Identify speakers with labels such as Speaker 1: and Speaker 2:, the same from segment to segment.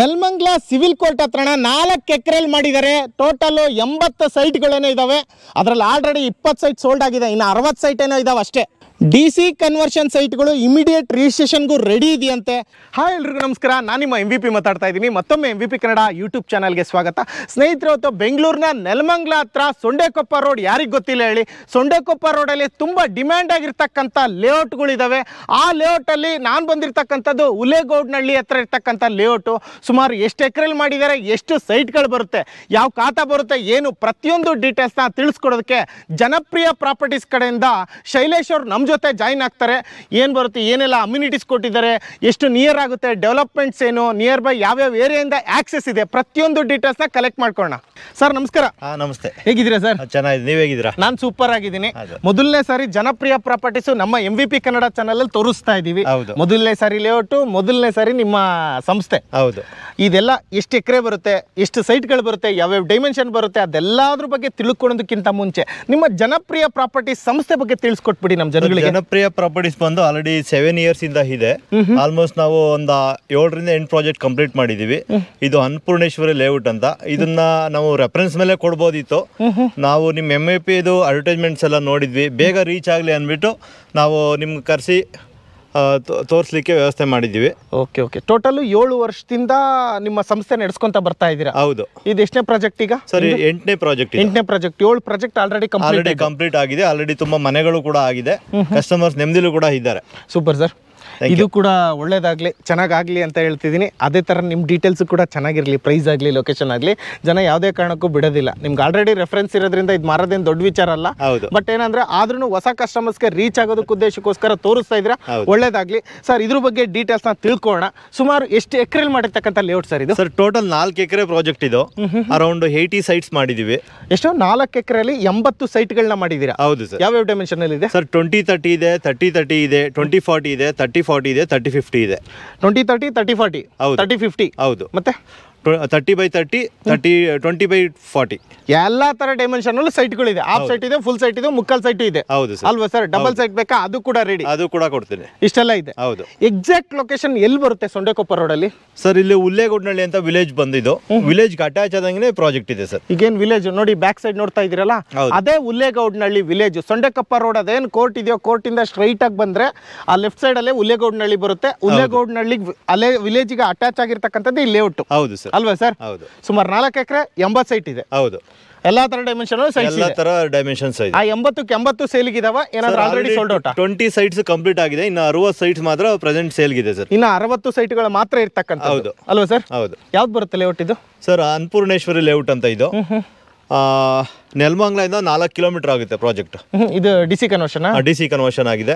Speaker 1: ನೆಲ್ಮಂಗ್ಲ civil court ಹತ್ರನ ನಾಲ್ಕು ಎಕರೆಯಲ್ಲಿ ಮಾಡಿದ್ದಾರೆ ಟೋಟಲು ಎಂಬತ್ತು ಸೈಟ್ಗಳೇನೋ ಇದ್ದಾವೆ ಅದರಲ್ಲಿ ಆಲ್ರೆಡಿ ಇಪ್ಪತ್ತು ಸೈಟ್ ಸೋಲ್ಡ್ ಆಗಿದೆ ಇನ್ನು ಅರವತ್ತು ಸೈಟ್ ಏನೋ ಇದ್ದಾವೆ ಅಷ್ಟೇ ಡಿ ಸಿ ಕನ್ವರ್ಷನ್ ಸೈಟ್ಗಳು ಇಮಿಡಿಯೇಟ್ ರಿಜಿಸ್ಟ್ರೇಷನ್ಗೂ ರೆಡಿ ಇದೆಯಂತೆ ಹಾಯ್ ಎಲ್ರಿಗೂ ನಮಸ್ಕಾರ ನಾನು ನಿಮ್ಮ ಎಂ ವಿ ಪಿ ಮಾತಾಡ್ತಾ ಇದ್ದೀನಿ ಮತ್ತೊಮ್ಮೆ M V P Kannada YouTube ಚಾನಲ್ಗೆ ಸ್ವಾಗತ ಸ್ನೇಹಿತರು ಅವತ್ತು ಬೆಂಗಳೂರಿನ ನೆಲಮಂಗ್ಲ ಹತ್ರ ಸೊಂಡೆಕೊಪ್ಪ ರೋಡ್ ಯಾರಿಗೆ ಗೊತ್ತಿಲ್ಲ ಹೇಳಿ ಸೊಂಡೆಕೊಪ್ಪ ರೋಡಲ್ಲಿ ತುಂಬ ಡಿಮ್ಯಾಂಡ್ ಆಗಿರ್ತಕ್ಕಂಥ ಲೇಔಟ್ಗಳಿದ್ದಾವೆ ಆ ಲೇಔಟಲ್ಲಿ ನಾನು ಬಂದಿರತಕ್ಕಂಥದ್ದು ಉಲೇಗೌಡ್ನಹಳ್ಳಿ ಹತ್ರ ಇರ್ತಕ್ಕಂಥ ಲೇಔಟು ಸುಮಾರು ಎಷ್ಟು ಎಕರೆಲ್ಲಿ ಮಾಡಿದ್ದಾರೆ ಎಷ್ಟು ಸೈಟ್ಗಳು ಬರುತ್ತೆ ಯಾವ ಖಾತಾ ಬರುತ್ತೆ ಏನು ಪ್ರತಿಯೊಂದು ಡೀಟೇಲ್ಸ್ನ ತಿಳಿಸ್ಕೊಡೋದಕ್ಕೆ ಜನಪ್ರಿಯ ಪ್ರಾಪರ್ಟೀಸ್ ಕಡೆಯಿಂದ ಶೈಲೇಶ್ ಅವರು ನಮ್ಮ ಜೊತೆ ಜಾಯ್ನ್ ಆಗ್ತಾರೆ ಏನು ಬರುತ್ತೆ ಏನೆಲ್ಲ ಅಮ್ಯುನಿಟೀಸ್ ಕೊಟ್ಟಿದ್ದಾರೆ ಎಷ್ಟು ನಿಯರ್ ಆಗುತ್ತೆ ಡೆವಲಪ್ಮೆಂಟ್ಸ್ ಏನು ನಿಯರ್ ಬೈ ಯಾವ್ಯಾವ ಏರಿಯಾಯಿಂದ ಆಕ್ಸೆಸ್ ಇದೆ ಪ್ರತಿಯೊಂದು ಡೀಟೇಲ್ಸ್ನ ಕಲೆಕ್ಟ್ ಮಾಡ್ಕೊಳ್ಳೋಣ ಸರ್ ನಮಸ್ಕಾರ ನಮಸ್ತೆ ಹೇಗಿದ್ದೀರಾ
Speaker 2: ಸರ್ ಚೆನ್ನಾಗಿದೆ ನೀವು ಹೇಗಿದ್ದೀರಾ ನಾನು ಸೂಪರ್ ಆಗಿದ್ದೀನಿ
Speaker 1: ಮೊದಲನೇ ಸಾರಿ ಜನಪ್ರಿಯ ಪ್ರಾಪರ್ಟೀಸ್ ನಮ್ಮ M V P Kannada channel ಅಲ್ಲಿ ತೋರಿಸ್ತಾ ಇದೀವಿ ಮೊದಲನೇ ಸಾರಿ ಲೇಔಟ್ ಮೊದಲನೇ ಸಾರಿ ನಿಮ್ಮ ಸಂಸ್ಥೆ ಹೌದು ಇದೆಲ್ಲ ಎಷ್ಟು ಎಕರೆ ಬರುತ್ತೆ ಎಷ್ಟು ಸೈಟ್ಗಳು ಬರುತ್ತೆ ಯಾವ್ಯಾವ ಡೈಮೆನ್ಷನ್ ಬರುತ್ತೆ ಅದೆಲ್ಲದ್ರ ಬಗ್ಗೆ ತಿಳ್ಕೊಳ್ಳೋದಕ್ಕಿಂತ ಮುಂಚೆ ನಿಮ್ಮ ಜನಪ್ರಿಯ ಪ್ರಾಪರ್ಟಿ ಸಂಸ್ಥೆ ಬಗ್ಗೆ ತಿಳಿಸ್ಕೊಟ್ಬಿಡಿ ನಮ್ಮ ಜನಗಳಿಗೆ ಜನಪ್ರಿಯ ಪ್ರಾಪರ್ಟೀಸ್
Speaker 2: ಬಂದು ಆಲ್ರೆಡಿ ಸೆವೆನ್ ಇಯರ್ಸ್ ಇಂದ ಇದೆ ಆಲ್ಮೋಸ್ಟ್ ನಾವು ಒಂದು ಏಳರಿಂದ ಎಂಟು ಪ್ರಾಜೆಕ್ಟ್ ಕಂಪ್ಲೀಟ್ ಮಾಡಿದೀವಿ ಇದು ಅನ್ನಪೂರ್ಣೇಶ್ವರಿ ಲೇಔಟ್ ಅಂತ ಇದನ್ನ ನಾವು ರೆಫರೆನ್ಸ್ ಮೇಲೆ ಕೊಡ್ಬೋದಿತ್ತು ನಾವು ನಿಮ್ಮ ಎಮ್ ಎ ಪಿ ಇದು ಅಡ್ವರ್ಟೈಸ್ಮೆಂಟ್ಸ್ ಎಲ್ಲ ನೋಡಿದ್ವಿ ಬೇಗ ರೀಚ್ ಆಗಲಿ ಅಂದ್ಬಿಟ್ಟು ನಾವು ನಿಮ್ಗೆ
Speaker 1: ಕರೆಸಿ ತೋರಿಸಲಿಕ್ಕೆ ವ್ಯವಸ್ಥೆ ಮಾಡಿದ್ದೀವಿ ಓಕೆ ಓಕೆ ಟೋಟಲ್ ಏಳು ವರ್ಷದಿಂದ ನಿಮ್ಮ ಸಂಸ್ಥೆ ನಡೆಸ್ಕೊಂತ ಬರ್ತಾ ಇದ್ದೀರಾ ಹೌದು ಇದು ಎಷ್ಟನೇ ಪ್ರಾಜೆಕ್ಟ್ ಈಗ ಸರಿ ಎಂಟನೇ ಪ್ರಾಜೆಕ್ಟ್ ಎಂಟನೇ ಪ್ರಾಜೆಕ್ಟ್ ಏಳು ಪ್ರಾಜೆಕ್ಟ್ ಆಲ್ರೆಡಿ ಆಲ್ರೆಡಿ
Speaker 2: ಕಂಪ್ಲೀಟ್ ಆಗಿದೆ ಆಲ್ರೆಡಿ ತುಂಬಾ ಮನೆಗಳು ಕೂಡ ಆಗಿದೆ ಕಸ್ಟಮರ್ಸ್ ನೆಮ್ಮದಿಲು ಕೂಡ
Speaker 1: ಇದ್ದಾರೆ ಸೂಪರ್ ಸರ್ ಇದು ಕೂಡ ಒಳ್ಳೇದಾಗಲಿ ಚೆನ್ನಾಗಾಗಲಿ ಅಂತ ಹೇಳ್ತಿದೀನಿ ಅದೇ ಥರ ನಿಮ್ಮ ಡೀಟೇಲ್ಸ್ ಕೂಡ ಚೆನ್ನಾಗಿರಲಿ ಪ್ರೈಸ್ ಆಗಲಿ ಲೊಕೇಶನ್ ಆಗಲಿ ಜನ ಯಾವುದೇ ಕಾರಣಕ್ಕೂ ಬಿಡೋದಿಲ್ಲ ನಿಮ್ಗೆ ಆಲ್ರೆಡಿ ರೆಫರೆನ್ಸ್ ಇರೋದ್ರಿಂದ ಇದು ಮಾರೋದೇನು ದೊಡ್ಡ ವಿಚಾರ ಅಲ್ಲ ಹೌದು ಬಟ್ ಏನಂದ್ರೆ ಆದ್ರೂ ಹೊಸ ಕಸ್ಟಮರ್ಸ್ಗೆ ರೀಚ್ ಆಗೋದಕ್ಕೆ ಉದ್ದೇಶಕ್ಕೋಸ್ಕರ ತೋರಿಸ್ತಾ ಇದ್ರ ಒಳ್ಳೇದಾಗಲಿ ಸರ್ ಇದ್ರ ಬಗ್ಗೆ ಡೀಟೇಲ್ಸ್ನ ತಿಳ್ಕೊಳ್ಳೋಣ ಸುಮಾರು ಎಷ್ಟು ಎಕರೆಲಿ ಮಾಡಿರ್ತಕ್ಕಂಥ ಲೇಔಟ್ ಸರ್ ಇದು ಸರ್ ಟೋಟಲ್ ನಾಲ್ಕು ಎಕರೆ ಪ್ರಾಜೆಕ್ಟ್ ಇದು ಅರೌಂಡ್ ಏಯ್ಟಿ ಸೈಟ್ಸ್ ಮಾಡಿದೀವಿ ಎಷ್ಟೋ ನಾಲ್ಕು
Speaker 2: ಎಕರೆಲಿ ಎಂಬತ್ತು ಸೈಟ್ಗಳನ್ನ ಮಾಡಿದೀರಾ ಹೌದು ಸರ್ ಯಾವ ಡೈಮೆನ್ಶನ್ ಅಲ್ಲಿ ಇದೆ ಸರ್ ಟ್ವೆಂಟಿ ತರ್ಟಿ ಇದೆ ತರ್ಟಿ ತರ್ಟಿ ಇದೆ ಟ್ವೆಂಟಿ ಫಾರ್ಟಿ ಇದೆ ತರ್ಟಿ ಫಾರ್ಟಿ ಇದೆ ತರ್ಟಿ ಫಿಫ್ಟಿ ಇದೆ ಟ್ವೆಂಟಿ ತರ್ಟಿ ತರ್ಟಿ ಫಾರ್ಟಿ ಹೌದು ತರ್ಟಿ ಫಿಫ್ಟಿ ಹೌದು ಮತ್ತೆ
Speaker 1: thirty by thirty
Speaker 2: thirty twenty by forty
Speaker 1: ಎಲ್ಲ ತರ ಗಳು ಸೈಟ್ಗಳಿದೆ ಆಫ್ ಸೈಟ್ ಇದೆ ಫುಲ್ ಸೈಟ್ ಇದೆ ಮುಕ್ಕಲ್ ಸೈಟ್ ಇದೆ ಹೌದು ಅಲ್ವಾ ಸರ್ ಡಬಲ್ ಸೈಟ್ ಬೇಕಾ ಅದು ಕೂಡ ರೆಡಿ ಅದು ಕೂಡ ಕೊಡ್ತೀನಿ ಇಷ್ಟೆಲ್ಲ ಇದೆ ಹೌದು ಎಕ್ಸಾಕ್ಟ್ ಲೊಕೇಶನ್ ಎಲ್ಲಿ ಬರುತ್ತೆ ಸೊಂಡೆಕೊಪ್ಪ ರೋಡ್ ಅಲ್ಲಿ ಸರ್ ಇಲ್ಲಿ ಉಲ್ಲೇಗೌಡ್ನಳ್ಳಿ
Speaker 2: ಅಂತ ವಿಲೇಜ್ ಬಂದಿದ್ದು ವಿಲೇಜ್ ಅಟ್ಯಾಚ್ ಆದಂಗೆ ಪ್ರಾಜೆಕ್ಟ್ ಇದೆ ಸರ್
Speaker 1: ಈಗೇನು ವಿಲೇಜ್ ನೋಡಿ ಬ್ಯಾಕ್ ಸೈಡ್ ನೋಡ್ತಾ ಇದೀರಲ್ಲ ಅದೇ ಉಲ್ಲೇಗೌಡ್ನಳ್ಳಿ ವಿಲೇಜ್ ಸೊಂಡೆಕೊಪ್ಪ ರೋಡ್ ಅದೇನು ಕೋರ್ಟ್ ಇದೆಯೋ ಕೋರ್ಟ್ ಇಂದ ಸ್ಟ್ರೈಟ್ ಆಗಿ ಬಂದ್ರೆ ಆ ಲೆಫ್ಟ್ ಸೈಡ್ ಅಲ್ಲೇ ಉಲ್ಲೇಗೌಡ್ನಳ್ಳಿ ಬರುತ್ತೆ ಉಲ್ಲೇಗೌಡ್ನಳ್ಳಿ ಅಲ್ಲೇ ವಿಲೇಜ್ ಗೆ ಅಟ್ಯಾಚ್ ಆಗಿರ್ತಕ್ಕಂಥದ್ದು ಈ ಲೇಔಟ್ ಹೌದು ಸರ್ ಅಲ್ವಾ ಸರ್ ಹೌದು ಸುಮಾರು ನಾಲ್ಕು ಎಕರೆ ಎಂಬತ್ತು ಸೈಟ್ ಇದೆ ಹೌದು ಎಲ್ಲಾ ತರ ಡೈಮೆನ್ಷನ್ ಎಲ್ಲಾ ತರ ಡೈಮೆನ್ಶನ್ ಆ ಎಂಬತ್ತಕ್ಕೆ ಎಂಬತ್ತು ಸೇಲ್ಗೆ ಇದಾವ ಏನಾದ್ರು already sold out twenty sites complete
Speaker 2: ಆಗಿದೆ ಇನ್ನು ಅರವತ್ತು ಸೈಟ್ಸ್ ಮಾತ್ರ ಪ್ರೆಸೆಂಟ್ ಸೇಲ್ಗೆ ಇದೆ ಸರ್ ಇನ್ನು ಅರವತ್ತು ಸೈಟ್ಗಳು ಮಾತ್ರ ಇರ್ತಕ್ಕಂಥ ಹೌದು ಅಲ್ವಾ ಸರ್ ಹೌದು ಯಾವ್ದು ಬರುತ್ತೆ ಲೇಔಟ್ ಇದು ಸರ್ ಅನ್ಪೂರ್ಣೇಶ್ವರಿ ಲೇಔಟ್ ಅಂತ ಇದು ನೆಲ್ಮಂಗ್ಲ ಇಂದ ನಾಲ್ಕು ಕಿಲೋಮೀಟರ್ ಆಗುತ್ತೆ ಪ್ರಾಜೆಕ್ಟ್
Speaker 1: ಇದು D C conversion
Speaker 2: D C conversion ಆಗಿದೆ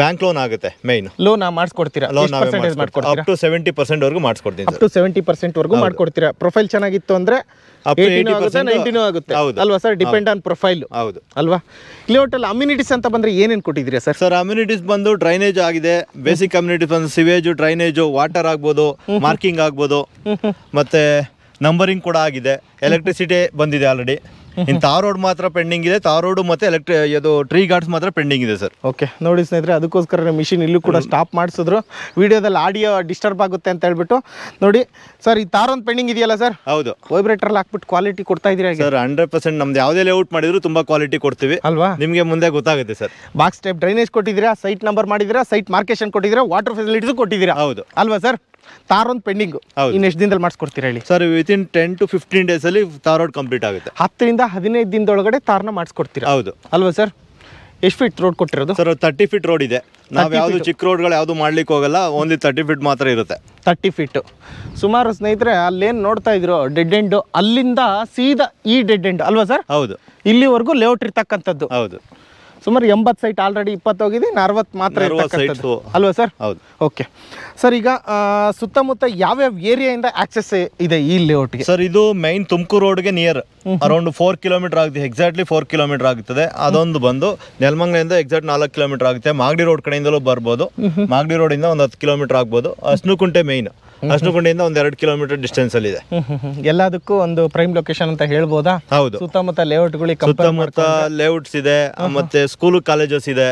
Speaker 2: ಬ್ಯಾಂಕ್ ಲೋನ್ ಆಗುತ್ತೆ ಮೈನ್ ಲೋನ್ ಮಾಡಿಸ್ಕೊಡ್ತೀರಾ loan up to seventy percent ವರ್ಗೂ
Speaker 1: ಮಾಡಿಸ್ಕೊಡ್ತೀನಿ ಅಪ್ ಟು ಸೆವೆಂಟಿ ಪರ್ಸೆಂಟ್ ವರ್ಗೂ ಮಾಡ್ಕೊಡ್ತೀರಾ ಪ್ರೊಫೈಲ್ ಚೆನ್ನಾಗಿತ್ತು ಅಂದ್ರೆ ನೈಂಟಿನೂ ಆಗುತ್ತೆ ಅಲ್ವಾ ಸರ್ ಡಿಪೆಂಡ್ ಆನ್ ಪ್ರೊಫೈಲ್ ಹೌದು ಅಲ್ವಾ ಇಲ್ಲಿ ಹೋಟೆಲ್ ಅಮ್ಯುನಿಟೀಸ್ ಅಂತ ಬಂದ್ರೆ ಏನೇನು ಕೊಟ್ಟಿದ್ದೀರಾ ಸರ್ ಸರ್
Speaker 2: ಅಮ್ಯುನಿಟೀಸ್ ಬಂದು ಡ್ರೈನೇಜ್ ಆಗಿದೆ ಬೇಸಿಕ್ ಅಮ್ಯುನಿಟೀಸ್ ಬಂದು ಸಿವೇಜು ಡ್ರೈನೇಜು ವಾಟರ್ ಆಗ್ಬೋದು ಮಾರ್ಕಿಂಗ್ ಆಗ್ಬೋದು ಮತ್ತೆ ನಂಬರಿಂಗ್ ಕೂಡ ಆಗಿದೆ ಎಲೆಕ್ಟ್ರಿಸಿಟಿ ಬಂದಿದೆ ಆಲ್ರೆಡಿ ಇನ್ನು ತಾರ್ ರೋಡ್ ಮಾತ್ರ ಪೆಂಡಿಂಗ್ ಇದೆ ತಾರ್ ಮತ್ತೆ ಎಲೆಕ್ಟ್ರಿ ಅದು ಟ್ರೀ ಗಾರ್ಡ್ಸ್ ಮಾತ್ರ ಪೆಂಡಿಂಗ್ ಇದೆ ಸರ್
Speaker 1: ಓಕೆ ನೋಡಿ ಸ್ನೇಹಿತರೆ ಅದಕ್ಕೋಸ್ಕರ ಮಿಷಿನ್ ಇಲ್ಲೂ ಕೂಡ ಸ್ಟಾಪ್ ಮಾಡಿಸಿದ್ರು ವಿಡಿಯೋದಲ್ಲಿ ಆಡಿಯೋ ಡಿಸ್ಟರ್ಬ್ ಆಗುತ್ತೆ ಅಂತ ಹೇಳ್ಬಿಟ್ಟು ನೋಡಿ ಸರ್ ಈ ತಾರ್ ಪೆಂಡಿಂಗ್ ಇದೆಯಲ್ಲ ಸರ್ ಹೌದು ವೈಬ್ರೇಟರ್ ಹಾಕ್ಬಿಟ್ಟು ಕ್ವಾಲಿಟಿ ಕೊಡ್ತಾ ಇದೀರಾ ಸರ್ ಹಂಡ್ರೆಡ್
Speaker 2: ಪರ್ಸೆಂಟ್ ನಮ್ದು ಯಾವುದೇ ಲೇಔಟ್ ಮಾಡಿದ್ರು ತುಂಬಾ ಕ್ವಾಲಿಟಿ ಕೊಡ್ತೀವಿ ಅಲ್ವಾ ನಿಮಗೆ ಮುಂದೆ ಗೊತ್ತಾಗುತ್ತೆ ಸರ್ ಬಾಕ್ಸ್ ಟೈಪ್ ಡ್ರೈನೇಜ್ ಕೊಟ್ಟಿದ್ದೀರಾ
Speaker 1: ಸೈಟ್ ನಂಬರ್ ಮಾಡಿದ್ದೀರಾ ಸೈಟ್ ಮಾರ್ಕೇಶನ್ ಕೊಟ್ಟಿದ್ದೀರಾ ವಾಟರ್ ಫೆಸಿಲಿಟೀಸ್ ಕೊಟ್ಟಿದ್ದೀರಾ ಹೌದು ಅಲ್ವಾ ಸರ್ ತಾರೊಂದು ಪೆಂಡಿಂಗ್
Speaker 2: ಇನ್ನು ಎಷ್ಟು ದಿನದಲ್ಲಿ ಮಾಡಿಸ್ಕೊಡ್ತೀರ ಹೇಳಿ sir within ten to fifteen days ಅಲ್ಲಿ ತಾರೋಡ್ ಕಂಪ್ಲೀಟ್ ಆಗುತ್ತೆ ಹತ್ತರಿಂದ
Speaker 1: ಹದಿನೈದು ದಿನದೊಳಗಡೆ ತಾರನ ಮಾಡಿಸ್ಕೊಡ್ತೀರಾ ಹೌದು ಅಲ್ವಾ ಸರ್ ಎಷ್ಟು ಫೀಟ್ ರೋಡ್ ಕೊಟ್ಟಿರೋದು ಸರ್ ತರ್ಟಿ ಫೀಟ್ ರೋಡ್ ಇದೆ ನಾವು ಯಾವುದು
Speaker 2: ಚಿಕ್ಕ ರೋಡ್ಗಳು ಯಾವುದು ಮಾಡ್ಲಿಕ್ಕೆ ಹೋಗಲ್ಲ ಓನ್ಲಿ ತರ್ಟಿ ಫೀಟ್ ಮಾತ್ರ ಇರುತ್ತೆ
Speaker 1: ತರ್ಟಿ ಫೀಟ್ ಸುಮಾರು ಸ್ನೇಹಿತರೆ ಅಲ್ಲೇನು ನೋಡ್ತಾ ಇದ್ರು ಡೆಡ್ ಎಂಡು ಅಲ್ಲಿಂದ ಸೀದಾ ಈ ಡೆಡ್ ಎಂಡ್ ಅಲ್ವಾ ಸರ್ ಹೌದು ಇಲ್ಲಿವರೆಗೂ ಲೇಔಟ್ ಇರ್ತಕ್ಕಂಥದ್ದು ಹೌದು ಸುಮಾರು ಎಂಬತ್ತು ಸೈಟ್ ಆಲ್ರೆಡಿ ಇಪ್ಪತ್ತೋಗಿದೆ ಹೋಗಿದೆ ಅರವತ್ತು ಮಾತ್ರ ಅಲ್ವಾ ಸರ್ ಹೌದು ಓಕೆ ಸರ್ ಈಗ ಸುತ್ತಮುತ್ತ ಯಾವ್ಯಾವ ಏರಿಯಾಯಿಂದ ಆಕ್ಸೆಸ್ ಇದೆ ಈ ಲೇಔಟ್ಗೆ ಸರ್ ಇದು ಮೈನ್ ತುಮಕೂರು ರೋಡ್ಗೆ ನಿಯರ್ ಅರೌಂಡ್ ಫೋರ್
Speaker 2: ಕಿಲೋಮೀಟರ್ ಆಗುತ್ತೆ ಎಕ್ಸಾಕ್ಟ್ಲಿ ಫೋರ್ ಕಿಲೋಮೀಟರ್ ಆಗುತ್ತದೆ ಅದೊಂದು ಬಂದು ನೆಲಮಂಗ್ಲಿಂದ ಎಕ್ಸಾಕ್ಟ್ ನಾಲ್ಕು ಕಿಲೋಮೀಟರ್ ಆಗುತ್ತೆ ಮಾಗಡಿ ರೋಡ್ ಕಡೆಯಿಂದಲೂ ಬರ್ಬೋದು ಮಾಗಡಿ ರೋಡಿಂದ ಒಂದು ಹತ್ತು ಕಿಲೋಮೀಟರ್ ಆಗ್ಬೋದು ಅಸ್ನುಕುಂಟೆ ಮೈನ್ ಅಷ್ಣುಗುಂಡಿಯಿಂದ ಒಂದ್ ಎರಡು ಕಿಲೋಮೀಟರ್ ಡಿಸ್ಟೆನ್ಸ್ ಅಲ್ಲಿ ಇದೆ
Speaker 1: ಎಲ್ಲದಕ್ಕೂ ಒಂದು ಪ್ರೈಮ್ ಲೊಕೇಶನ್ ಅಂತ ಹೇಳ್ಬೋದಾ ಹೌದು ಸುತ್ತಮುತ್ತ ಲೇಔಟ್ಗಳಿಗೆ ಸುತ್ತಮುತ್ತ
Speaker 2: ಲೇಔಟ್ಸ್ ಇದೆ ಮತ್ತೆ ಸ್ಕೂಲ್ ಕಾಲೇಜಸ್ ಇದೆ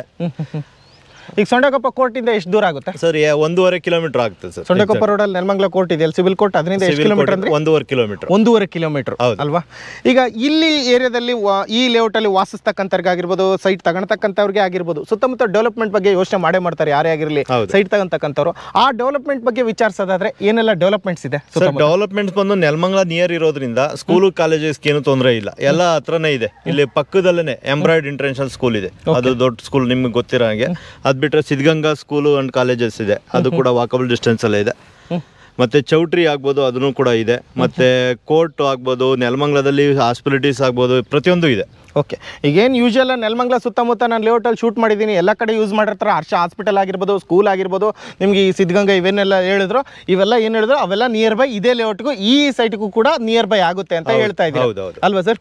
Speaker 2: ಈಗ ಸೊಂಡಕೊಪ್ಪ ಕೋರ್ಟ್ ಇಂದ ಎಷ್ಟು ದೂರ ಆಗುತ್ತೆ ಸರ್ ಒಂದೂವರೆ ಕಿಲೋಮೀಟರ್ ಆಗುತ್ತೆ ಸರ್ ಸೊಂಡಕೊಪ್ಪ
Speaker 1: ರೋಡ್ ಅಲ್ಲಿ ನೆಲಮಂಗಲ ಕೋರ್ಟ್ ಇದೆ ಸಿವಿಲ್ ಕೋರ್ಟ್ ಅದರಿಂದ ಎಷ್ಟು ಕಿಲೋಮೀಟರ್ ಅಂದ್ರೆ ಒಂದೂವರೆ ಕಿಲೋಮೀಟರ್ ಒಂದೂವರೆ ಕಿಲೋಮೀಟರ್ ಅಲ್ವಾ ಈಗ ಇಲ್ಲಿ ಏರಿಯಾದಲ್ಲಿ ಈ ಲೇಔಟ್ ಅಲ್ಲಿ ವಾಸಿಸ್ತಕ್ಕಂಥವ್ರಿಗೆ ಆಗಿರ್ಬೋದು ಸೈಟ್ ತಗೊಂಡ್ತಕ್ಕಂಥವ್ರಿಗೆ ಆಗಿರ್ಬೋದು ಸುತ್ತಮುತ್ತ ಡೆವಲಪ್ಮೆಂಟ್ ಬಗ್ಗೆ ಯೋಚನೆ ಮಾಡೇ ಮಾಡ್ತಾರೆ ಯಾರೇ ಆಗಿರಲಿ ಸೈಟ್ ತಗೊಂತಕ್ಕಂಥವ್ರು ಆ ಡೆವಲಪ್ಮೆಂಟ್ ಬಗ್ಗೆ ವಿಚಾರಿಸೋದಾದ್ರೆ ಏನೆಲ್ಲ ಡೆವಲಪ್ಮೆಂಟ್ಸ್ ಇದೆ
Speaker 2: ಡೆವಲಪ್ಮೆಂಟ್ಸ್ ಬಂದು ನೆಲಮಂಗಲ ನಿಯರ್ ಇರೋದ್ರಿಂದ ಸ್ಕೂಲು ಕಾಲೇಜಸ್ಗೆ ಏನು ತೊಂದರೆ ಇಲ್ಲ ಎಲ್ಲ ಹತ್ರನೇ ಇದೆ ಇಲ್ಲಿ ಪಕ್ಕದಲ್ಲೇ ಎಂಬ್ರಾಯ್ಡ್ ಇಂಟರ್ನ್ಯಾಷನಲ್ ಸ್ಕೂಲ್ ಇದೆ ಅದು ದೊಡ್ಡ ಸ್ಕೂಲ್ ನಿಮ್ಗೆ ಗೊತ್ತಿರೋ ಹಾಗೆ ಅದು ಬಿಟ್ಟರೆ ಸಿದ್ಧಗಂಗಾ ಸ್ಕೂಲು ಆ್ಯಂಡ್ ಕಾಲೇಜಸ್ ಇದೆ ಅದು ಕೂಡ ವಾಕಬಲ್ ಡಿಸ್ಟೆನ್ಸಲ್ಲೇ ಇದೆ ಮತ್ತು ಚೌಟ್ರಿ ಆಗ್ಬೋದು ಅದನ್ನು ಕೂಡ ಇದೆ ಮತ್ತು ಕೋರ್ಟ್ ಆಗ್ಬೋದು ನೆಲಮಂಗ್ಲದಲ್ಲಿ ಹಾಸ್ಪಿಟಲಿಟೀಸ್ ಆಗ್ಬೋದು
Speaker 1: ಪ್ರತಿಯೊಂದು ಇದೆ ಓಕೆ ಈಗೇನು ಯೂಶಲ್ ನೆಲಮಂಗ್ಲ ಸುತ್ತಮುತ್ತ ನಾನು ಲೇಔಟಲ್ಲಿ ಶೂಟ್ ಮಾಡಿದ್ದೀನಿ ಎಲ್ಲ ಕಡೆ ಯೂಸ್ ಮಾಡಿರ್ತಾರೆ ಹರ್ಷ ಹಾಸ್ಪಿಟಲ್ ಆಗಿರ್ಬೋದು ಸ್ಕೂಲ್ ಆಗಿರ್ಬೋದು ನಿಮಗೆ ಈ ಸಿದ್ಧಗಂಗಾ ಇವೆನ್ನೆಲ್ಲ ಹೇಳಿದ್ರು ಇವೆಲ್ಲ ಏನು ಹೇಳಿದ್ರು ಅವೆಲ್ಲ ನಿಯರ್ ಬೈ ಇದೇ ಲೇಔಟ್ಗೂ ಈ ಸೈಟ್ಗೂ ಕೂಡ ನಿಯರ್ ಬೈ ಆಗುತ್ತೆ ಅಂತ ಹೇಳ್ತಾ ಹೌದು ಅಲ್ವಾ ಸರ್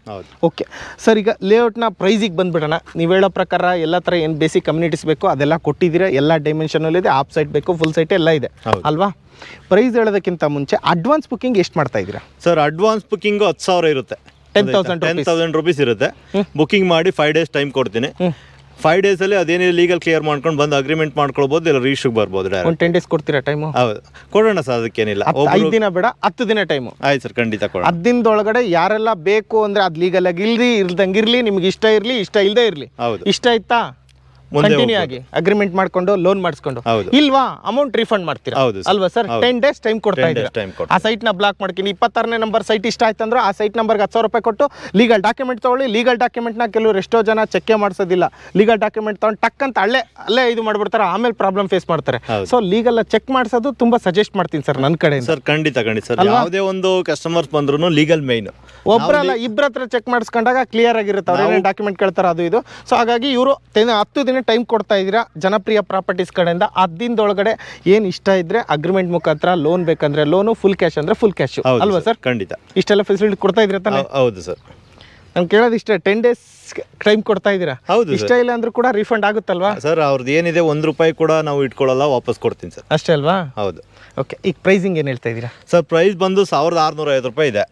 Speaker 1: ಓಕೆ ಸರ್ ಈಗ ಲೇಔಟ್ನ ಪ್ರೈಸಿಗೆ ಬಂದುಬಿಡೋಣ ನೀವು ಹೇಳೋ ಪ್ರಕಾರ ಎಲ್ಲ ಥರ ಏನು ಬೇಸಿಕ್ ಕಮ್ಯುನಿಟೀಸ್ ಬೇಕು ಅದೆಲ್ಲ ಕೊಟ್ಟಿದ್ದೀರ ಎಲ್ಲ ಡೈಮೆನ್ಷನಲ್ಲಿದೆ ಆಫ್ ಸೈಟ್ ಬೇಕು ಫುಲ್ ಸೈಟ್ ಎಲ್ಲ ಇದೆ ಅಲ್ವಾ ಪ್ರೈಸ್ ಹೇಳೋದಕ್ಕಿಂತ ಮುಂಚೆ ಅಡ್ವಾನ್ಸ್ ಬುಕ್ಕಿಂಗ್ ಎಷ್ಟು ಮಾಡ್ತಾ ಇದ್ದೀರಾ ಸರ್ ಅಡ್ವಾನ್ಸ್ ಬುಕ್ಕಿಂಗು ಹತ್ತು ಸಾವಿರ ಇರುತ್ತೆ ಟೆನ್ ತೌಸಂಡ್
Speaker 2: ರುಪೀಸ್ ಇರುತ್ತೆ ಬುಕ್ಕಿಂಗ್ ಮಾಡಿ ಫೈವ್ ಡೇಸ್ ಟೈಮ್ ಕೊಡ್ತೀನಿ ಫೈವ್ ಡೇಸ್ ಅಲ್ಲಿ ಅದೇನೇ ಲೀಗಲ್ ಕ್ಲಿಯರ್ ಮಾಡ್ಕೊಂಡು ಬಂದು ಅಗ್ರಿಮೆಂಟ್ ಮಾಡ್ಕೊಳ್ಬಹುದು ಇಲ್ಲ ರಿಶ್ಯೂಗ್ ಬರ್ಬೋದು ಟೆನ್ ಡೇಸ್ ಕೊಡ್ತೀರಾ ಟೈಮ್ ಹೌದು ಕೊಡೋಣ ಸರ್ ಅದಕ್ಕೇನಿಲ್ಲ ಐದು ದಿನ ಬೇಡ ಹತ್ತು ದಿನ ಟೈಮ್ ಆಯ್ತು ಸರ್ ಖಂಡಿತ ಕೊಡ
Speaker 1: ಹತ್ತು ದಿನದೊಳಗಡೆ ಯಾರೆಲ್ಲ ಬೇಕು ಅಂದ್ರೆ ಅದ್ ಲೀಗಲ್ ಆಗಿ ಇಲ್ರಿ ಇಲ್ದಂಗಿರ್ಲಿ ನಿಮ್ಗೆ ಇಷ್ಟ ಇರ್ಲಿ ಇಷ್ಟ ಇಲ್ಲದೆ ಇರ್ಲಿ ಹೌದು ಇಷ್ಟ ಆಯ್ತಾ ಕಂಟಿನ್ಯೂ ಆಗಿ ಅಗ್ರಿಮೆಂಟ್ ಮಾಡ್ಕೊಂಡು ಲೋನ್ ಮಾಡಿಸ್ಕೊಂಡು ಇಲ್ವಾ ಅಮೌಂಟ್ ರಿಫಂಡ್ ಮಾಡ್ತೀರಾ ಅಲ್ವಾ ಸರ್ ಟೆನ್ ಡೇಸ್ ಟೈಮ್ ಕೊಡ್ತಾ ಆ ಸೈಟ್ ನ ಬ್ಲಾಕ್ ಮಾಡ್ತೀನಿ ಇಪ್ಪತ್ತಾರನೇ ನಂಬರ್ ಸೈಟ್ ಇಷ್ಟ ಆಯ್ತು ಅಂದ್ರೆ ಆ ಸೈಟ್ ನಂಬರ್ಗೆ ಹತ್ತು ಸಾವಿರ ರೂಪಾಯಿ ಕೊಟ್ಟು ಲೀಗಲ್ ಡಾಕ್ಯುಮೆಂಟ್ ತಗೊಳ್ಳಿ ಲೀಗಲ್ ಡಾಕ್ಯುಮೆಂಟ್ ನ ಕೆಲವರು ಎಷ್ಟೋ ಜನ ಚೆಕ್ ಮಾಡಿಸೋದಿಲ್ಲ ಲೀಗಲ್ ಡಾಕ್ಯುಮೆಂಟ್ ತಗೊಂಡು ಟಕ್ ಅಂತ ಅಲ್ಲೇ ಅಲ್ಲೇ ಇದು ಮಾಡ್ಬಿಡ್ತಾರೆ ಆಮೇಲೆ ಪ್ರಾಬ್ಲಮ್ ಫೇಸ್ ಮಾಡ್ತಾರೆ ಸೊ ಲೀಗಲ್ ಚೆಕ್ ಮಾಡಿಸೋದು ತುಂಬಾ ಸಜೆಸ್ಟ್ ಮಾಡ್ತೀನಿ ಸರ್ ನನ್ನ ಕಡೆ ಸರ್ ಖಂಡಿತ ಖಂಡಿತ ಸರ್ ಯಾವುದೇ ಒಂದು ಕಸ್ಟಮರ್ಸ್ ಬಂದ್ರು ಲೀಗಲ್ ಮೈನ್ ಒಬ್ಬರಲ್ಲ ಇಬ್ಬರ ಚೆಕ್ ಮಾಡಿಸ್ಕೊಂಡಾಗ ಕ್ಲಿಯರ್ ಆಗಿರುತ್ತೆ ಅವ್ರು ಡಾಕ್ಯುಮೆಂಟ್ ಕೇಳ್ತಾರೆ ಅದು ಇದು ಸೊ ಹಾಗಾಗಿ ಇವರು ಹತ್ತು ದಿನ ಏನೇನು ಟೈಮ್ ಕೊಡ್ತಾ ಇದ್ದೀರಾ ಜನಪ್ರಿಯ ಪ್ರಾಪರ್ಟೀಸ್ ಕಡೆಯಿಂದ ಒಳಗಡೆ ಏನು ಇಷ್ಟ ಇದ್ರೆ ಅಗ್ರಿಮೆಂಟ್ ಮುಖಾಂತರ ಲೋನ್ ಬೇಕಂದ್ರೆ ಲೋನು ಫುಲ್ ಕ್ಯಾಶ್ ಅಂದ್ರೆ ಫುಲ್ ಕ್ಯಾಶ್ ಅಲ್ವಾ ಸರ್ ಖಂಡಿತ ಇಷ್ಟೆಲ್ಲ ಫೆಸಿಲಿಟಿ ಕೊಡ್ತಾ ಇದ್ರೆ ತಾನೆ ಹೌದು ಸರ್ ನಾನು ಕೇಳೋದು ಇಷ್ಟೇ ಟೆನ್ ಡೇಸ್ ಟೈಮ್ ಕೊಡ್ತಾ ಇದ್ದೀರಾ ಹೌದು ಇಷ್ಟ ಇಲ್ಲ ಅಂದ್ರೂ ಕೂಡ ರೀಫಂಡ್ ಆಗುತ್ತಲ್ವಾ ಸರ್ ಅವ್ರದ್ದು
Speaker 2: ಏನಿದೆ ಒಂದು ರೂಪಾಯಿ ಕೂಡ ನಾವು ಇಟ್ಕೊಳ್ಳಲ್ಲ ವಾಪಸ್ ಕೊಡ್ತೀನಿ ಸರ್ ಅಷ್ಟೇ ಅಲ್ವಾ ಹೌದು ಓಕೆ ಈಗ ಪ್ರೈಸಿಂಗ್ ಏನು ಹೇಳ್ತಾ ಇದ್ದೀರಾ ಸರ್ ಪ್ರೈಸ್ ಬಂದು ಸಾವಿರದ ಆರುನೂರ ಐವತ್ತು ರೂಪಾಯಿ ಇದೆ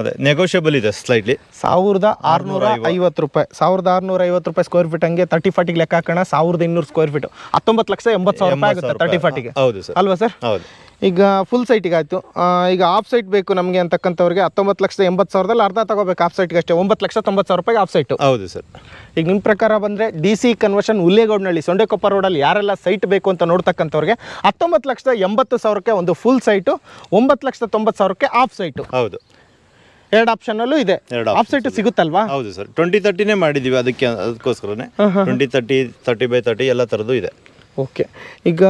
Speaker 2: ಅದೇ ನೆಗೋಷಿಯಬಲ್ ಇದೆ ಸ್ಲೈಟ್ಲಿ ಸಾವಿರದ
Speaker 1: ಆರುನೂರ ಐವತ್ತು ರೂಪಾಯಿ ಸಾವಿರದ ಆರುನೂರ ಐವತ್ತು ರೂಪಾಯಿ ಸ್ಕ್ವೇರ್ ಫೀಟ್ ಹಂಗೆ ತರ್ಟಿ ಫಾರ್ಟಿಗೆ ಲೆಕ್ಕ ಹಾಕೋಣ ಸಾವಿರದ ಇನ್ನೂರು ಸ್ಕ್ವೇರ್ ಫೀಟ್ ಹತ್ತೊಂಬತ್ತು ಲಕ್ಷ ಎಂಬತ್ತು ಸಾವಿರ ರೂಪಾಯಿ ಆಗುತ್ತೆ ತರ್ಟಿ ಫಾರ್ಟಿಗೆ ಹೌದು ಸರ್ ಅಲ್ವಾ ಸರ್ ಹೌದು ಈಗ ಫುಲ್ ಸೈಟಿಗೆ ಆಯಿತು ಈಗ ಆಫ್ ಸೈಟ್ ಬೇಕು ನಮಗೆ ಅಂತಕ್ಕಂಥವ್ರಿಗೆ ಹತ್ತೊಂಬತ್ತು ಲಕ್ಷದ ಎಂಬತ್ತು ಸಾವಿರದಲ್ಲಿ ಅರ್ಧ ತಗೋಬೇಕು ಆಫ್ ಸೈಟ್ಗೆ ಅಷ್ಟೇ ಒಂಬತ್ತು ಲಕ್ಷ ತೊಂಬತ್ತು ಸಾವಿರ ರೂಪಾಯಿ ಆಫ್ ಸೈಟು ಹೌದು ಸರ್ ಈಗ ನಿಮ್ಮ ಪ್ರಕಾರ ಬಂದರೆ ಡಿ ಸಿ ಕನ್ವರ್ಷನ್ ಉಲ್ಲೇಗೌಡನಲ್ಲಿ ಸೊಂಡೆಕೊಪ್ಪ ರೋಡಲ್ಲಿ ಯಾರೆಲ್ಲ ಸೈಟ್ ಬೇಕು ಅಂತ ನೋಡ್ತಕ್ಕಂಥವ್ರಿಗೆ ಹತ್ತೊಂಬತ್ತು ಲಕ್ಷದ ಎಂಬತ್ತು ಸಾವಿರಕ್ಕೆ ಒಂದು ಫುಲ್ ಸೈಟು ಒಂಬತ್ತು ಲಕ್ಷದ ತೊಂಬತ್ತು ಸಾವಿರಕ್ಕೆ ಆಫ್ ಸೈಟು ಹೌದು ಎರಡು ಅಲ್ಲೂ ಇದೆ ಆಪ್ಸೆಟ್
Speaker 2: ಸಿಗುತ್ತಲ್ವಾ ಹೌದು ಸರ್ ಟ್ವೆಂಟಿ ತರ್ಟಿನೇ ಮಾಡಿದೀವಿ ಅದಕ್ಕೆ ಅದಕ್ಕೋಸ್ಕರನೇ twenty thirty thirty by thirty ಎಲ್ಲ ಥರದ್ದು ಇದೆ ಓಕೆ ಈಗ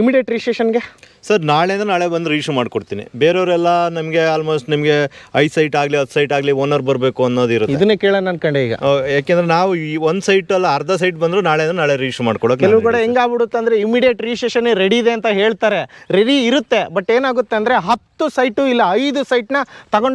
Speaker 2: ಇಮಿಡಿಯೇಟ್ ರಿಜಿಸ್ಟ್ರೇಷನ್ಗೆ ಸರ್ ನಾಳೆಯಿಂದ ನಾಳೆ ಬಂದು ರಿಜಿಸ್ಟ್ರ್ ಮಾಡಿಕೊಡ್ತೀನಿ ಬೇರೆಯವರೆಲ್ಲ ನಮಗೆ ಆಲ್ಮೋಸ್ಟ್ ನಿಮಗೆ ಐದು ಸೈಟ್ ಆಗಲಿ ಹತ್ತು ಸೈಟ್ ಆಗಲಿ ಓನರ್ ಬರಬೇಕು ಅನ್ನೋದು ಇರುತ್ತೆ ಇದನ್ನೇ ಕೇಳೋಣ ಅನ್ಕೊಂಡೆ ಈಗ ಯಾಕೆಂದ್ರೆ ನಾವು ಈ ಒಂದು ಸೈಟ್ ಅಲ್ಲ ಅರ್ಧ ಸೈಟ್ ಬಂದರೂ ನಾಳೆಯಿಂದ ನಾಳೆ ರಿಜಿಸ್ಟ್ರ್ ಮಾಡ್ಕೊಡೋಕೆ ಕೆಲವು
Speaker 1: ಕಡೆ ಹೆಂಗಾಗ್ಬಿಡುತ್ತೆ ಅಂದರೆ ಇಮಿಡಿಯೇಟ್ ರಿಜಿಸ್ಟ್ರೇಷನ್ ರೆಡಿ ಇದೆ ಅಂತ ಹೇಳ್ತಾರೆ ರೆಡಿ ಇರುತ್ತೆ ಬಟ್ ಏನಾಗುತ್ತೆ ಅಂದರೆ ಹತ್ತು ಸೈಟು ಇಲ್ಲ ಐದು ಸೈಟ್ನ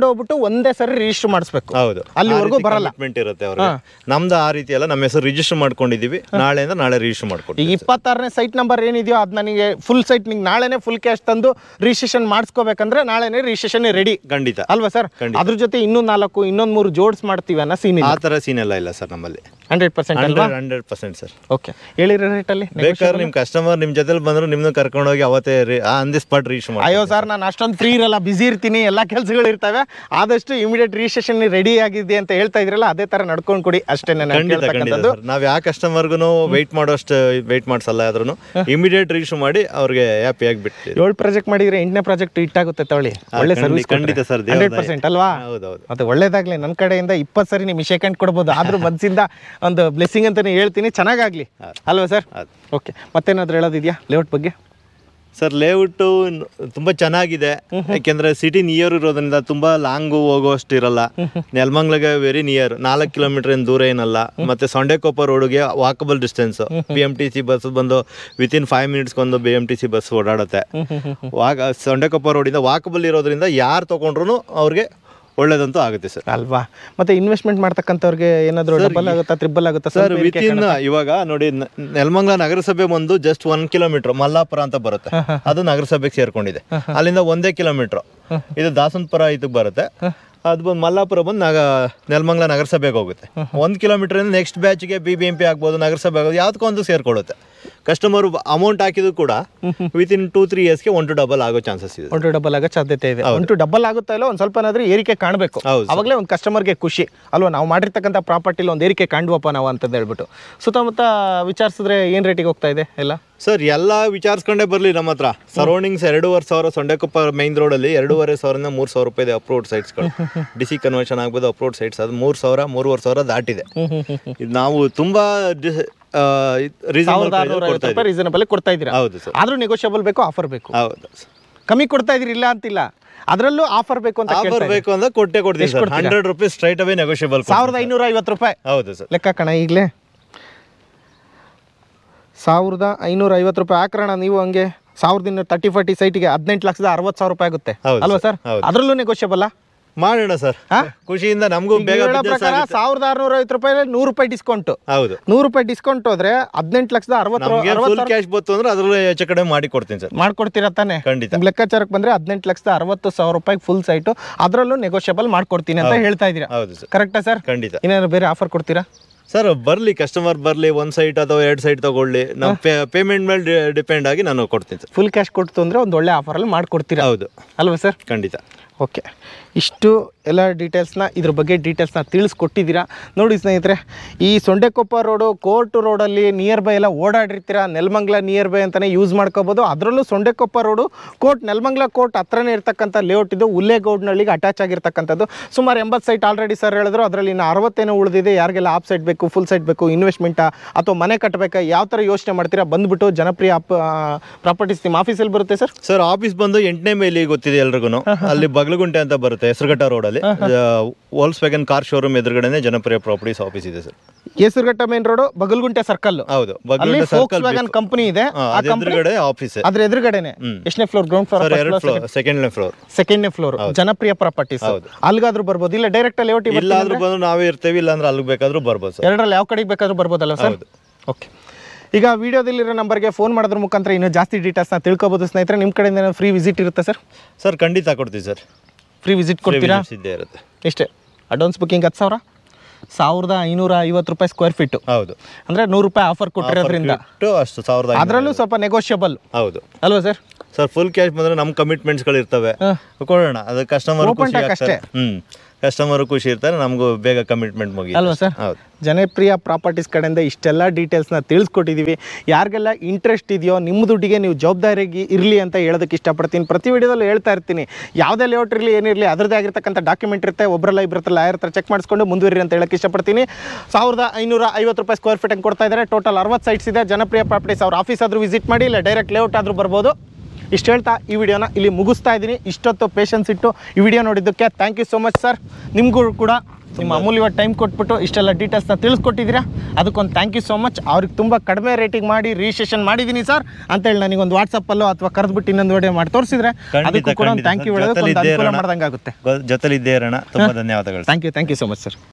Speaker 1: ಹೋಗ್ಬಿಟ್ಟು ಒಂದೇ ಸರಿ ರಿಜಿಸ್ಟರ್ ಮಾಡಿಸ್ಬೇಕು ಹೌದು ಅಲ್ಲಿವರೆಗೂ ಬರಲ್ಲ
Speaker 2: ಇರುತ್ತೆ ಅವ್ರಿಗೆ ನಮ್ದು ಆ ರೀತಿ ಎಲ್ಲ ನಮ್ಮ ಹೆಸರು ರಿಜಿಸ್ಟರ್ ಮಾಡ್ಕೊಂಡಿದ್ದೀವಿ ನಾಳೆಯಿಂದ ನಾಳೆ ರಿಜಿಸ್ಟರ್ ಮಾಡ್ಕೊಡ್ತೀವಿ
Speaker 1: ಇಪ್ಪತ್ತಾರನೇ ಸೈಟ್ ನಂಬರ್ ಏನಿದೆಯೋ ಅದು ನನಗೆ ಫುಲ್ ಸೈಟ್ ನಿಂಗೆ ನಾಳೆನೇ ಫುಲ್ ಕ್ಯಾಶ್ ತಂದು ರಿಜಿಸ್ಟ್ರೇಷನ್ ಮಾಡಿಸ್ಕೋಬೇಕಂದ್ರೆ ನಾಳೆನೇ ರಿಜಿಸ್ಟ್ರೇಷನ್ ರೆಡಿ ಖಂಡಿತ ಅಲ್ವಾ ಸರ್ ಅದ್ರ ಜೊತೆ ಇನ್ನೊಂದು ನಾಲ್ಕು ಇನ್ನೊಂದು ಮೂರು ಜೋಡ್ಸ್ ಮಾಡ್ತೀವಿ ಅನ್ನೋ ಸೀನ್ ಆ ಥರ ಸೀನ್ ಎಲ್ಲ ಇಲ್ಲ ಸರ್ ನಮ್ಮಲ್ಲಿ
Speaker 2: ಹಂಡ್ರೆಡ್ ಪರ್ಸೆಂಟ್ ಅಲ್ವಾ ಹಂಡ್ರೆಡ್ ಪರ್ಸೆಂಟ್ ಸರ್ ಓಕೆ
Speaker 1: ಹೇಳಿರೋ ಅಲ್ಲಿ
Speaker 2: ಬೇಕಾದ್ರೆ ನಿಮ್ಮ ಕಸ್ಟಮರ್ ನಿಮ್ಮ ಜೊತೆಲಿ ನಿಮ್ನ ನಿಮ್ಮನ್ನು ಹೋಗಿ ಅವತ್ತೇ ರೀ ಆನ್ ದಿ ಸ್ಪಾಟ್ ರೀಚ್ ಮಾಡಿ ಅಯ್ಯೋ ಸರ್ ನಾನು ಅಷ್ಟೊಂದು
Speaker 1: ಫ್ರೀ ಇರಲ್ಲ ಬಿಸಿ ಇರ್ತೀನಿ ಎಲ್ಲ ಕೆಲಸಗಳು ಇರ್ತವೆ ಆದಷ್ಟು ಇಮಿಡಿಯೇಟ್ ರಿಜಿಸ್ಟ್ರೇಷನ್ ರೆಡಿ ಆಗಿದೆ ಅಂತ ಹೇಳ್ತಾ ಇದ್ರಲ್ಲ ಅದೇ ಥರ ನಡ್ಕೊಂಡು ಕೊಡಿ ಅಷ್ಟೇ ನಾನು ನಾವು ಯಾವ ಕಸ್ಟಮರ್ಗೂ ವೆಯ್ಟ್
Speaker 2: ಮಾಡೋಷ್ಟು ವೆಯ್ಟ್ ಮಾಡಿಸಲ್ಲ ಆದ್ರೂ ಇಮಿಡಿಯೇಟ್ ರೀಚ್ ಮಾಡಿ ಅವ್ರಿಗೆ ಹ್ಯಾಪಿ ಆಗಿಬಿಟ್ಟು ಏಳು ಪ್ರಾಜೆಕ್ಟ್ ಮಾಡಿದ್ರೆ ಎಂಟನೇ ಪ್ರಾಜೆಕ್ಟ್
Speaker 1: ಆಗುತ್ತೆ ತಗೊಳ್ಳಿ ಒಳ್ಳೆ ಸರ್ವಿಸ್ ಖಂಡಿತ ಸರ್ ಹಂಡ್ರೆಡ್ ಪರ್ಸೆಂಟ್ ಅಲ್ವಾ ಹೌದೌದು ಅದು ಒಳ್ಳೇದಾಗಲಿ ನನ್ನ ಕಡೆಯಿಂದ ಇಪ್ಪತ್ತು ಸರಿ ನಿಮಗೆ ಶೇಖಂಡ್ ಕೊಡ್ಬೋದು ಆದ್ರೂ ಮನಸ್ಸಿಂದ ಒಂದು ಬ್ಲೆಸ್ಸಿಂಗ್ ಅಂತಲೇ ಹೇಳ್ತೀನಿ ಚೆನ್ನಾಗಾಗಲಿ ಅಲ್ವಾ ಸರ್ ಓಕೆ ಮತ್ತೇನಾದರೂ ಹೇಳೋದಿದೆಯಾ ಲೇಔಟ್ ಬಗ್ಗೆ ಸರ್ ಲೇಔಟು ತುಂಬ ಚೆನ್ನಾಗಿದೆ
Speaker 2: ಯಾಕೆಂದರೆ ಸಿಟಿ ನಿಯರ್ ಇರೋದ್ರಿಂದ ತುಂಬ ಲಾಂಗು ಹೋಗುವಷ್ಟು ಇರಲ್ಲ ನೆಲಮಂಗ್ಲಗೆ ವೆರಿ ನಿಯರ್ ನಾಲ್ಕು ಕಿಲೋಮೀಟರ್ ಏನು ದೂರ ಏನಲ್ಲ ಮತ್ತು ಸೊಂಡೆಕೊಪ್ಪ ರೋಡ್ಗೆ walkable distance B M T C bus ಬಂದು ವಿತಿನ್ ಫೈವ್ ಮಿನಿಟ್ಸ್ಗೆ ಒಂದು B M T C bus ಓಡಾಡುತ್ತೆ ವಾಕ್ ಸೊಂಡೆಕೊಪ್ಪ ರೋಡಿಂದ ವಾಕಬಲ್ ಇರೋದ್ರಿಂದ ಯಾರು ತೊಗೊಂಡ್ರು ಅವ್ರಿಗೆ ಒಳ್ಳೇದಂತೂ ಆಗುತ್ತೆ ಸರ್ ಅಲ್ವಾ
Speaker 1: ಮತ್ತೆ ಇನ್ವೆಸ್ಟ್ಮೆಂಟ್ ಮಾಡ್ತಕ್ಕಂಥವ್ರಿಗೆ ಏನಾದರೂ ಡಬಲ್
Speaker 2: ಆಗುತ್ತಾ ತ್ರಿಬಲ್ ಆಗುತ್ತಾ ಸರ್ ವಿತಿನ್ ಇವಾಗ ನೋಡಿ ನೆಲ್ಮಂಗಲ ನಗರಸಭೆ ಬಂದು ಜಸ್ಟ್ ಒನ್ ಕಿಲೋಮೀಟರ್ ಮಲ್ಲಾಪುರ ಅಂತ ಬರುತ್ತೆ ಅದು ನಗರಸಭೆಗೆ ಸೇರ್ಕೊಂಡಿದೆ ಅಲ್ಲಿಂದ ಒಂದೇ ಕಿಲೋಮೀಟರ್ ಇದು ದಾಸನ್ಪುರ ಇದಕ್ಕೆ ಬರುತ್ತೆ ಅದು ಬಂದು ಮಲ್ಲಾಪುರ ಬಂದು ನಾಗ ನೆಲಮಂಗ್ಲ ನಗರಸಭೆಗೆ ಹೋಗುತ್ತೆ ಒಂದು ಕಿಲೋಮೀಟರ್ ನೆಕ್ಸ್ಟ್ ಬ್ಯಾಚ್ಗೆ ಬಿ ಬಿ ಎಂ ಪಿ ಆಗ್ಬೋದು ನಗರಸಭೆ ಆಗ್ಬೋದು ಯಾವುದಕ್ಕೊಂದು ಒಂದು ಸೇರ್ಕೊಳ್ಳುತ್ತೆ ಕಸ್ಟಮರ್ ಅಮೌಂಟ್ ಹಾಕಿದ್ರು ಕೂಡ ವಿತ್ ಇನ್ ಟೂ ತ್ರೀ ಇಯರ್ಸ್ಗೆ ಒನ್ ಟು ಡಬಲ್ ಆಗೋ ಚಾನ್ಸಸ್ ಇದೆ
Speaker 1: ಒನ್ ಟು ಡಬಲ್ ಆಗೋ ಸಾಧ್ಯತೆ ಇದೆ ಒನ್ ಟು ಡಬಲ್ ಆಗುತ್ತಾ ಇಲ್ಲ ಸ್ವಲ್ಪ ಸ್ವಲ್ಪನಾದ್ರೂ ಏರಿಕೆ ಕಾಣಬೇಕು ಅವಾಗಲೇ ಒಂದು ಕಸ್ಟಮರ್ಗೆ ಖುಷಿ ಅಲ್ವಾ ನಾವು ಮಾಡಿರ್ತಕ್ಕಂಥ ಪ್ರಾಪರ್ಟಿಲಿ ಒಂದು ಏರಿಕೆ ಕಾಣುವಪ್ಪ ನಾವು ಅಂತ ಹೇಳ್ಬಿಟ್ಟು ಸುತ್ತಮುತ್ತ ವಿಚಾರಿಸಿದ್ರೆ ಏನು ರೇಟಿಗೆ ಹೋಗ್ತಾ ಇದೆ ಎಲ್ಲ ಸರ್ ಎಲ್ಲ ವಿಚಾರಿಸ್ಕೊಂಡೇ ಬರಲಿ ನಮ್ಮ ಹತ್ರ ಸರೌಂಡಿಂಗ್ಸ್ ಎರಡೂವರೆ ಸಾವಿರ ಸೊಂಡೆಕೊಪ್ಪ ಮೈನ್
Speaker 2: ಅಲ್ಲಿ ಎರಡೂವರೆ ಸಾವಿರದಿಂದ ಮೂರು ಸಾವಿರ ರೂಪಾಯಿ ಇದೆ ಅಪ್ರೂವ್ಡ್ ಸೈಟ್ಸ್ಗಳು ಡಿ ಸಿ ಕನ್ವರ್ಷನ್ ಆಗ್ಬೋದು ಅಪ್ರೋಡ್ ಸೈಟ್ಸ್ ಅದು ಮೂರು ಸಾವಿರ ಮೂರುವರೆ ಸಾವಿರ ದಾಟಿದೆ ನಾವು ತುಂಬಾ ರೀಸನಬಲ್
Speaker 1: ಕೊಡ್ತಾ ಇದ್ದೀರಾ ಹೌದು ಸರ್ ಆದ್ರೂ ನೆಗೋಷಿಯಬಲ್ ಬೇಕು ಆಫರ್ ಬೇಕು ಹೌದು ಕಮ್ಮಿ ಕೊಡ್ತಾ ಇದ್ದೀರಿ ಇಲ್ಲ ಅಂತಿಲ್ಲ ಅದರಲ್ಲೂ ಆಫರ್ ಬೇಕು ಅಂತ ಆಫರ್ ಬೇಕು ಅಂತ ಕೊಟ್ಟೆ ಕೊಡ್ತೀವಿ sir hundred
Speaker 2: rupees straight away negotiable ಸಾವಿರದ ಐನೂರ ಐವತ್ತು ರೂಪಾಯಿ ಹೌದು ಸರ್
Speaker 1: ಲೆಕ್ಕ ಕಣ ಈಗಲೇ ಸಾವಿರದ ಐನೂರ ರೂಪಾಯಿ ಹಾಕೋಣ ನೀವು ಹಂಗೆ ಸಾವಿರದ ಇನ್ನೂರ ತರ್ಟಿ ಫಾರ್ಟಿ ಸೈಟಿಗೆ ಹದಿನೆಂಟು ಲಕ್ಷದ 60000 ಸಾವಿರ ರೂಪಾಯಿ ಆಗುತ್ತೆ ಅಲ್ವಾ ಸರ್ ಅದರಲ್ಲೂ ನೆಗೋಷಿಯಬಲ್ಲ ಮಾಡೋಣ ಸರ್ ಖುಷಿಯಿಂದ ನಮಗೂ ಪ್ರಕಾರ ಸಾವಿರದ ಆರ್ನೂರ ಐವತ್ತು ರೂಪಾಯಿ ನೂರು ರೂಪಾಯಿ ಡಿಸ್ಕೌಂಟ್ ಹೌದು ನೂರು ರೂಪಾಯಿ ಡಿಸ್ಕೌಂಟ್ ಹೋದ್ರೆ ಹದಿನೆಂಟು ಲಕ್ಷದ ಅರವತ್ತು
Speaker 2: ಕ್ಯಾಶ್ ಬತ್ತು ಅಂದ್ರೆ ಅದ್ರಲ್ಲಿ ಹೆಚ್ಚು ಕಡಿಮೆ ಮಾಡಿಕೊಡ್ತೀನಿ ಸರ್
Speaker 1: ಮಾಡ್ಕೊಡ್ತೀರಾ ತಾನೆ ಖಂಡಿತ ಲೆಕ್ಕಾಚಾರಕ್ಕೆ ಬಂದ್ರೆ ಹದಿನೆಂಟು ಲಕ್ಷದ ಅರವತ್ತು ಸಾವಿರ ರೂಪಾಯಿ ಫುಲ್ ಸೈಟು ಅದರಲ್ಲೂ ನೆಗೋಷಿಯಬಲ್ ಮಾಡ್ಕೊಡ್ತೀನಿ ಅಂತ ಹೇಳ್ತಾ ಇದೀರಾ ಹೌದು ಸರ್ ಕರೆಕ್ಟಾ ಸರ್ ಖಂಡಿತ ಏನಾದ್ರು ಬೇರೆ ಆಫರ್ ಕೊಡ್ತೀರಾ
Speaker 2: ಸರ್ ಬರ್ಲಿ ಕಸ್ಟಮರ್ ಬರ್ಲಿ ಒಂದ್ ಸೈಟ್ ಅಥವಾ ಎರಡು ಸೈಟ್ ತಗೊಳ್ಳಿ ನಮ್
Speaker 1: ಪೇಮೆಂಟ್ ಮೇಲೆ ಡಿಪೆಂಡ್ ಆಗಿ ನಾನು ಕೊಡ್ತೀನಿ ಫುಲ್ ಕ್ಯಾಶ್ ಕೊಡ್ತು ಅಂದ್ರೆ ಒಂದು ಒಳ್ಳೆ ಆಫರ್ ಅಲ್ಲಿ ಮಾಡ್ಕೊಡ್ತೀರಾ ಹೌದು ಅಲ್ವಾ ಸರ್ ಖಂಡಿತ ಓಕೆ ಇಷ್ಟು ಎಲ್ಲ ಡೀಟೇಲ್ಸ್ನ ಇದ್ರ ಬಗ್ಗೆ ಡೀಟೇಲ್ಸ್ನ ತಿಳಿಸ್ಕೊಟ್ಟಿದ್ದೀರಾ ನೋಡಿ ಸ್ನೇಹಿತರೆ ಈ ಸೊಂಡೆಕೊಪ್ಪ ರೋಡು ಕೋರ್ಟ್ ರೋಡಲ್ಲಿ ನಿಯರ್ ಬೈ ಎಲ್ಲ ಓಡಾಡಿರ್ತೀರ ನೆಲಮಂಗ್ಲ ನಿಯರ್ ಬೈ ಅಂತಲೇ ಯೂಸ್ ಮಾಡ್ಕೋಬೋದು ಅದರಲ್ಲೂ Sondekoppa road court Nelamangala court ಹತ್ರನೇ ಇರ್ತಕ್ಕಂಥ ಲೇಔಟ್ ಇದು ಉಲ್ಲೇಗೌಡ್ನಳ್ಳಿಗೆ ಅಟ್ಯಾಚ್ ಆಗಿರ್ತಕ್ಕಂಥದ್ದು ಸುಮಾರು ಎಂಬತ್ತು ಸೈಟ್ ಆಲ್ರೆಡಿ ಸರ್ ಹೇಳಿದ್ರು ಅದರಲ್ಲಿ ಇನ್ನು ಅರವತ್ತೇನು ಉಳಿದಿದೆ ಯಾರಿಗೆಲ್ಲ ಆಫ್ ಸೈಟ್ ಬೇಕು ಫುಲ್ ಸೈಟ್ ಬೇಕು ಇನ್ವೆಸ್ಟ್ಮೆಂಟಾ ಅಥವಾ ಮನೆ ಕಟ್ಟಬೇಕಾ ಯಾವ ಥರ ಯೋಚನೆ ಮಾಡ್ತೀರಾ ಬಂದುಬಿಟ್ಟು ಜನಪ್ರಿಯ
Speaker 2: ಪ್ರಾಪರ್ಟೀಸ್ ನಿಮ್ಮ ಆಫೀಸಲ್ಲಿ ಬರುತ್ತೆ ಸರ್ ಸರ್ ಆಫೀಸ್ ಬಂದು ಎಂಟನೇ ಮೇಲೆ ಗೊತ್ತಿದೆ ಎಲ್ರಿಗೂ ಅಲ್ಲಿ ಬಗಲಗುಂಟೆ ಅಂತ ಬರುತ್ತೆ ಹೆಸರುಘಟ್ಟ ರೋಡಲ್ಲಿ ಅಲ್ಲಿ ವಾಲ್ಸ್ ವ್ಯಾಗನ್ ಕಾರ್ ಶೋರೂಮ್ ಎದುರುಗಡೆನೆ ಜನಪ್ರಿಯ ಪ್ರಾಪರ್ಟೀಸ್ ಆಫೀಸ್ ಇದೆ sir Kesaraghatta main road Bagalgunte circle ಹೌದು ಕಂಪನಿ ಇದೆ ಆಫೀಸ್ ಅದ್ರ ಎದುರುಗಡೆನೆ
Speaker 1: ಎಷ್ಟನೇ floor ground floor second floor second floor Janapriya properties ಹೌದು ಅಲ್ಲಿಗಾದ್ರೂ ಬರ್ಬೋದು ಇಲ್ಲ ಡೈರೆಕ್ಟ್ ಅಲ್ಲಿ ಇಲ್ಲಾದ್ರೂ
Speaker 2: ನಾವೇ ಇರ್ತೇವೆ ಇಲ್ಲ ಅಂದ್ರೆ ಅಲ್ಲಿ ಬೇಕಾದ್ರೂ ಬರ್ಬೋದು
Speaker 1: ಎರಡರಲ್ಲಿ ಯಾವ ಕಡೆ ಬೇಕಾದ್ರೂ ಬರ್ಬೋದಲ್ಲ ಸರ್ ಓಕೆ ಈಗ ವಿಡಿಯೋದಲ್ಲಿರೋ ನಂಬರ್ಗೆ ಫೋನ್ ಮಾಡೋದ್ರ ಮುಖಾಂತರ ಇನ್ನೂ ಜಾಸ್ತಿ ಡೀಟೇಲ್ಸ್ನ ತಿಳ್ಕೊಬೋದು ಸ್ನೇಹಿತರೆ ನಿಮ್ಮ ಕಡೆಯಿಂದ ಫ್ರೀ ವಿಸಿಟ್ ಇರುತ್ತೆ ಸರ್ ಸರ್ ಖಂಡಿತ ಕೊಡ್ತೀವಿ ಸರ್ ಫ್ರೀ ವಿಸಿಟ್ ಕೊಡ್ತೀರಾ ಎಷ್ಟೇ ಇರುತ್ತೆ ಇಷ್ಟೇ ಅಡ್ವಾನ್ಸ್ ಬುಕ್ಕಿಂಗ್ ಹತ್ತು ಸಾವಿರ ಸಾವಿರದ ಐನೂರ ಐವತ್ತು ರೂಪಾಯಿ ಸ್ಕ್ವೇರ್ ಫೀಟ್ ಹೌದು ಅಂದ್ರೆ ನೂರು ರೂಪಾಯಿ ಆಫರ್ ಕೊಟ್ಟಿರೋದ್ರಿಂದ ಅಷ್ಟು
Speaker 2: ಸಾವಿರದ ಅದರಲ್ಲೂ ಸ್ವಲ್ಪ ನೆಗೋಷಿಯಬಲ್ ಹೌದು ಅಲ್ವಾ ಸರ್ ಸರ್ ಫುಲ್ ಕ್ಯಾಶ್ ಬಂದ್ರೆ ನಮ್ಮ ಕಮಿಟ್ಮೆಂಟ್ಸ್ಗಳು ಇರ್ತವೆ ಕೊಡೋಣ ಅದು ಕಸ್ಟಮರ್ ಹ್ಮ್ ಕಸ್ಟಮರು ಖುಷಿ ಇರ್ತಾರೆ ನಮಗೂ ಬೇಗ ಕಮಿಟ್ಮೆಂಟ್
Speaker 1: ಮುಗಿ ಅಲ್ವಾ ಸರ್ ಹೌದು ಜನಪ್ರಿಯ ಪ್ರಾಪರ್ಟೀಸ್ ಕಡೆಯಿಂದ ಇಷ್ಟೆಲ್ಲ ಡೀಟೇಲ್ಸ್ನ ತಿಳಿಸ್ಕೊಟ್ಟಿದ್ದೀವಿ ಯಾರಿಗೆಲ್ಲ ಇಂಟ್ರೆಸ್ಟ್ ಇದೆಯೋ ನಿಮ್ಮ ದುಡ್ಡಿಗೆ ನೀವು ಜವಾಬ್ದಾರಿಯಾಗಿ ಇರಲಿ ಅಂತ ಹೇಳೋದಕ್ಕೆ ಇಷ್ಟಪಡ್ತೀನಿ ಪ್ರತಿ ವಿಡಿಯೋದಲ್ಲೂ ಹೇಳ್ತಾ ಇರ್ತೀನಿ ಯಾವುದೇ ಲೇಔಟ್ ಇರಲಿ ಏನಿರಲಿ ಅದರದ್ದೇ ಆಗಿರ್ತಕ್ಕಂಥ ಡಾಕ್ಯುಮೆಂಟ್ ಇರುತ್ತೆ ಒಬ್ಬರಲ್ಲ ಇಬ್ಬರ ಲಾಯರ್ ಹತ್ರ ಚೆಕ್ ಮಾಡಿಸ್ಕೊಂಡು ಮುಂದುವರಿ ಅಂತ ಹೇಳಕ್ಕೆ ಇಷ್ಟಪಡ್ತೀನಿ ಸಾವಿರದ ಐನೂರ ಐವತ್ತು ರೂಪಾಯಿ ಸ್ಕ್ವೇರ್ ಫೀಟ್ ಕೊಡ್ತಾ ಇದ್ದಾರೆ ಟೋಟಲ್ ಅರವತ್ತು ಸೈಟ್ಸ್ ಇದೆ ಜನಪ್ರಿಯ ಪ್ರಾಪರ್ಟೀಸ್ ಅವ್ರ ಆಫೀಸ್ ಆದರೂ ವಿಸಿಟ್ ಮಾಡಿ ಇಲ್ಲ ಡೈರೆಕ್ಟ್ ಲೇಔಟ್ ಆದರೂ ಬರ್ಬೋದು ಇಷ್ಟು ಹೇಳ್ತಾ ಈ ವಿಡಿಯೋನ ಇಲ್ಲಿ ಮುಗಿಸ್ತಾ ಇದ್ದೀನಿ ಇಷ್ಟೊತ್ತು ಪೇಷನ್ಸ್ ಇಟ್ಟು ಈ ವಿಡಿಯೋ ನೋಡಿದ್ದಕ್ಕೆ thank you so much sir ನಿಮಗೂ ಕೂಡ ನಿಮ್ಮ ಅಮೂಲ್ಯವಾದ ಟೈಮ್ ಕೊಟ್ಬಿಟ್ಟು ಇಷ್ಟೆಲ್ಲ ಡೀಟೇಲ್ಸ್ನ ತಿಳಿಸ್ಕೊಟ್ಟಿದ್ದೀರಾ ಅದಕ್ಕೊಂದು ಥ್ಯಾಂಕ್ ಯು ಸೊ ಮಚ್ ಅವ್ರಿಗೆ ತುಂಬ ಕಡಿಮೆ ರೇಟಿಂಗ್ ಮಾಡಿ ರಿಜಿಸ್ಟ್ರೇಷನ್ ಮಾಡಿದ್ದೀನಿ ಸರ್ ಅಂತ ಅಂತೇಳಿ ನನಗೊಂದು ವಾಟ್ಸಪ್ಪಲ್ಲೋ ಅಥವಾ ಕರೆದ್ಬಿಟ್ಟು ಇನ್ನೊಂದು ವಿಡಿಯೋ ಮಾಡಿ ತೋರಿಸಿದ್ರೆ ಅದಕ್ಕೂ ಕೂಡ ಥ್ಯಾಂಕ್ ಯು ಹೇಳೋದು
Speaker 2: ಮಾಡ್ದಂಗೆ ಆಗುತ್ತೆ ಜೊತೆಲಿದ್ದೇ ಇರೋಣ ತುಂಬ ಧನ್ಯವಾದಗಳು thank you thank you so much sir